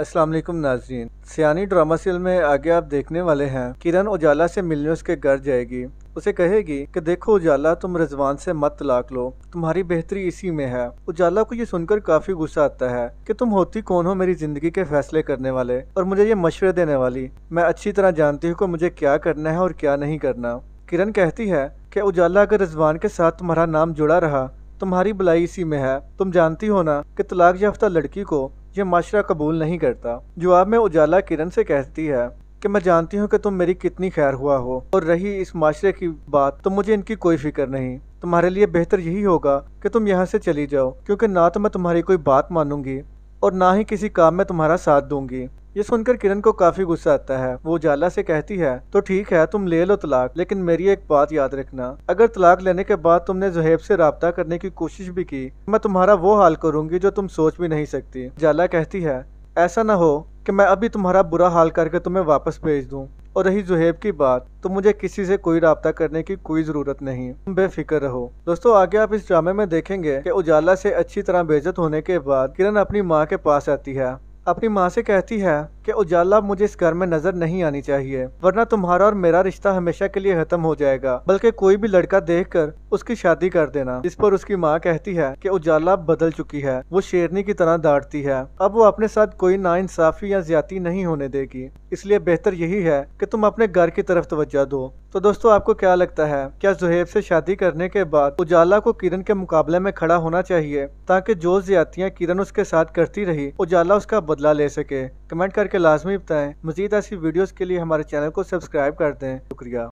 असलम नाजरीन सियानी drama serial में आगे आप देखने वाले हैं किरण उजाला से मिलने उसके घर जाएगी उसे कहेगी कि देखो उजाला तुम रिजवान से मत तलाक लो तुम्हारी बेहतरी इसी में है उजाला को ये सुनकर काफी गुस्सा आता है कि तुम होती कौन हो मेरी जिंदगी के फैसले करने वाले और मुझे ये मशवरे देने वाली मैं अच्छी तरह जानती हूँ कि मुझे क्या करना है और क्या नहीं करना किरण कहती है कि उजाला अगर रिजवान के साथ तुम्हारा नाम जुड़ा रहा तुम्हारी भलाई इसी में है तुम जानती हो ना कि तलाक याफ्ता लड़की को ये माशरा कबूल नहीं करता जवाब में उजाला किरण से कहती है कि मैं जानती हूँ कि तुम मेरी कितनी खैर हुआ हो और रही इस माशरे की बात तो मुझे इनकी कोई फिक्र नहीं तुम्हारे लिए बेहतर यही होगा कि तुम यहाँ से चली जाओ क्योंकि ना तो मैं तुम्हारी कोई बात मानूंगी और ना ही किसी काम में तुम्हारा साथ दूंगी ये सुनकर किरण को काफी गुस्सा आता है वो जाला से कहती है तो ठीक है तुम ले लो तलाक लेकिन मेरी एक बात याद रखना अगर तलाक लेने के बाद तुमने जुहेब से रबता करने की कोशिश भी की मैं तुम्हारा वो हाल करूंगी जो तुम सोच भी नहीं सकती जाला कहती है ऐसा ना हो कि मैं अभी तुम्हारा बुरा हाल करके तुम्हें वापस भेज दूँ और रही जुहेब की बात तो मुझे किसी से कोई रबता करने की कोई ज़रूरत नहीं तुम बेफिक्र रहो दोस्तों आगे आप इस ड्रामे में देखेंगे कि उजाला से अच्छी तरह बेजत होने के बाद किरण अपनी माँ के पास आती है अपनी माँ से कहती है कि उजाला मुझे इस घर में नजर नहीं आनी चाहिए वरना तुम्हारा और मेरा रिश्ता हमेशा के लिए खत्म हो जाएगा बल्कि कोई भी लड़का देख कर उसकी शादी कर देना इस पर उसकी माँ कहती है कि उजाला बदल चुकी है वो शेरनी की तरह दाटती है अब वो अपने साथ कोई ना इंसाफी या ज्यादा नहीं होने देगी इसलिए बेहतर यही है की तुम अपने घर की तरफ तवज्जो दो तो दोस्तों आपको क्या लगता है क्या जुहेब से शादी करने के बाद उजाला को किरण के मुकाबले में खड़ा होना चाहिए ताकि जो ज्यादतियाँ किरण उसके साथ करती रही उजाला उसका बदला ले सके कमेंट करके लाजमी बताएं मजीद ऐसी वीडियोज़ के लिए हमारे चैनल को सब्सक्राइब कर दें शुक्रिया